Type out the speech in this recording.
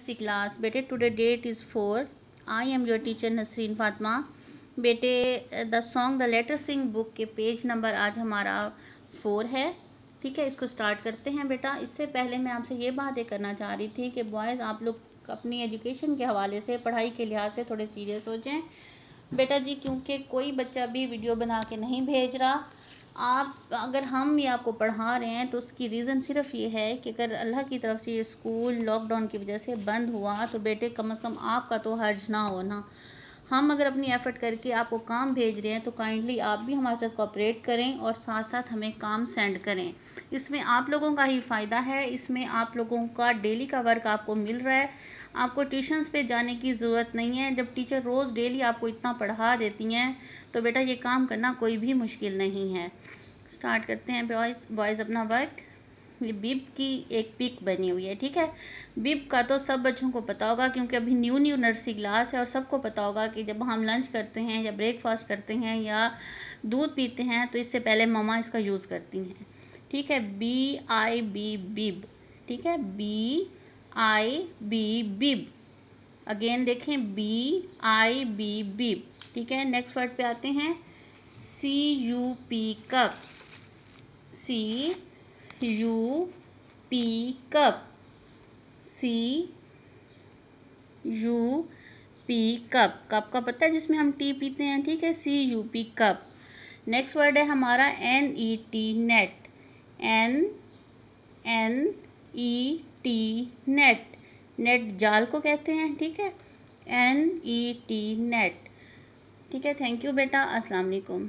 सी class बेटे today date is four I am your teacher Nasreen Fatima बेटे the song the letter sing book के page number आज हमारा four है ठीक है इसको स्टार्ट करते हैं बेटा इससे पहले मैं आपसे ये बातें करना चाह रही थी कि बॉयज़ आप लोग अपनी एजुकेशन के हवाले से पढ़ाई के लिहाज से थोड़े सीरियस हो जाएं बेटा जी क्योंकि कोई बच्चा भी वीडियो बना के नहीं भेज रहा आप अगर हम ये आपको पढ़ा रहे हैं तो उसकी रीज़न सिर्फ ये है कि अगर अल्लाह की तरफ से ये स्कूल लॉकडाउन की वजह से बंद हुआ तो बेटे कम अज़ कम आपका तो हर्ज ना हो ना हम अगर अपनी एफ़र्ट करके आपको काम भेज रहे हैं तो काइंडली आप भी हमारे साथ कॉपरेट करें और साथ साथ हमें काम सेंड करें इसमें आप लोगों का ही फ़ायदा है इसमें आप लोगों का डेली का वर्क आपको मिल रहा है आपको ट्यूशन्स पे जाने की ज़रूरत नहीं है जब टीचर रोज़ डेली आपको इतना पढ़ा देती हैं तो बेटा ये काम करना कोई भी मुश्किल नहीं है स्टार्ट करते हैं बॉयज़ बॉयज़ अपना वर्क ये बिब की एक पिक बनी हुई है ठीक है बिब का तो सब बच्चों को पता होगा क्योंकि अभी न्यू न्यू नर्सरी क्लास है और सबको पता होगा कि जब हम लंच करते हैं या ब्रेकफास्ट करते हैं या दूध पीते हैं तो इससे पहले ममा इसका यूज़ करती हैं ठीक है बी आई बी बिब ठीक है B I B bib again देखें बी आई बी बिब ठीक है नेक्स्ट वर्ड पे आते हैं C U P cup C U P cup c U P cup cup का पता है जिसमें हम टी पीते हैं ठीक है C U P cup next word है हमारा N E T net N N E T net net जाल को कहते हैं ठीक है एन ई टी नेट ठीक है थैंक यू बेटा अस्सलाम वालेकुम